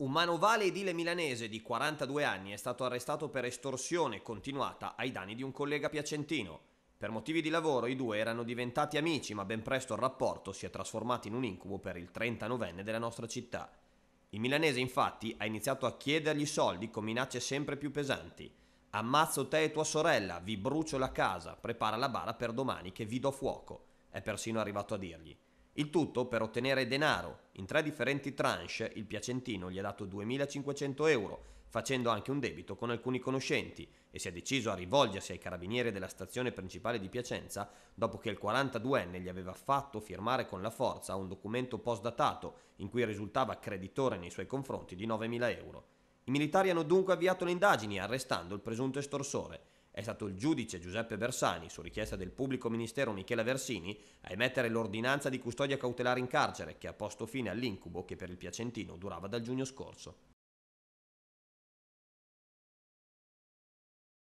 Un manovale edile milanese di 42 anni è stato arrestato per estorsione continuata ai danni di un collega piacentino. Per motivi di lavoro i due erano diventati amici, ma ben presto il rapporto si è trasformato in un incubo per il 39enne della nostra città. Il milanese infatti ha iniziato a chiedergli soldi con minacce sempre più pesanti. Ammazzo te e tua sorella, vi brucio la casa, prepara la bara per domani che vi do fuoco, è persino arrivato a dirgli. Il tutto per ottenere denaro, in tre differenti tranche il Piacentino gli ha dato 2.500 euro, facendo anche un debito con alcuni conoscenti, e si è deciso a rivolgersi ai carabinieri della stazione principale di Piacenza dopo che il 42enne gli aveva fatto firmare con la forza un documento postdatato in cui risultava creditore nei suoi confronti di 9.000 euro. I militari hanno dunque avviato le indagini arrestando il presunto estorsore è stato il giudice Giuseppe Bersani, su richiesta del pubblico ministero Michela Versini, a emettere l'ordinanza di custodia cautelare in carcere che ha posto fine all'incubo che per il Piacentino durava dal giugno scorso.